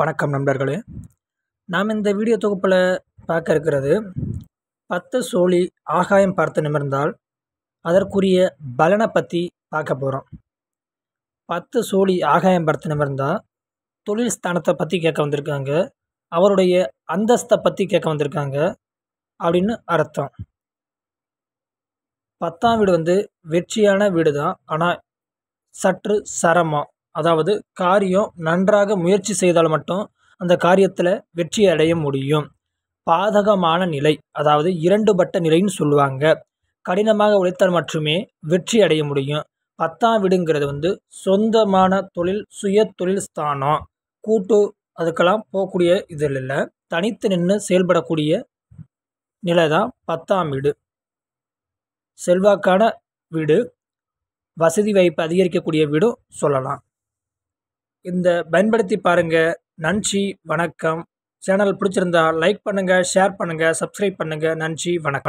வணக்கம் நண்பர்களே நாம் இந்த வீடியோ தொகுப்பில் பார்க்க இருக்கிறது பத்து சோழி ஆகாயம் பார்த்து நிமிர்ந்தால் அதற்குரிய பலனை பற்றி பார்க்க போகிறோம் பத்து சோழி ஆகாயம் பார்த்து நிமிர்ந்தால் தொழில் ஸ்தானத்தை பற்றி கேட்க வந்திருக்காங்க அவருடைய அந்தஸ்தை பற்றி கேட்க வந்திருக்காங்க அப்படின்னு அர்த்தம் பத்தாம் வீடு வந்து வெற்றியான வீடு தான் ஆனால் சற்று சரமாக அதாவது காரியம் நன்றாக முயற்சி செய்தால் மட்டும் அந்த காரியத்தில் வெற்றி அடைய முடியும் பாதகமான நிலை அதாவது இரண்டு பட்ட நிலைன்னு சொல்லுவாங்க கடினமாக உழைத்தால் மட்டுமே வெற்றி அடைய முடியும் பத்தாம் வீடுங்கிறது வந்து சொந்தமான தொழில் சுய தொழில் ஸ்தானம் கூட்டு அதுக்கெல்லாம் போகக்கூடிய இதில் இல்லை தனித்து நின்று செயல்படக்கூடிய நிலை தான் பத்தாம் வீடு செல்வாக்கான வீடு வசதி வாய்ப்பு அதிகரிக்கக்கூடிய வீடும் சொல்லலாம் இந்த பயன்படுத்தி பாருங்கள் நன்றி வணக்கம் சேனல் பிடிச்சிருந்தா லைக் பண்ணுங்கள் ஷேர் பண்ணுங்கள் சப்ஸ்கிரைப் பண்ணுங்கள் நன்றி வணக்கம்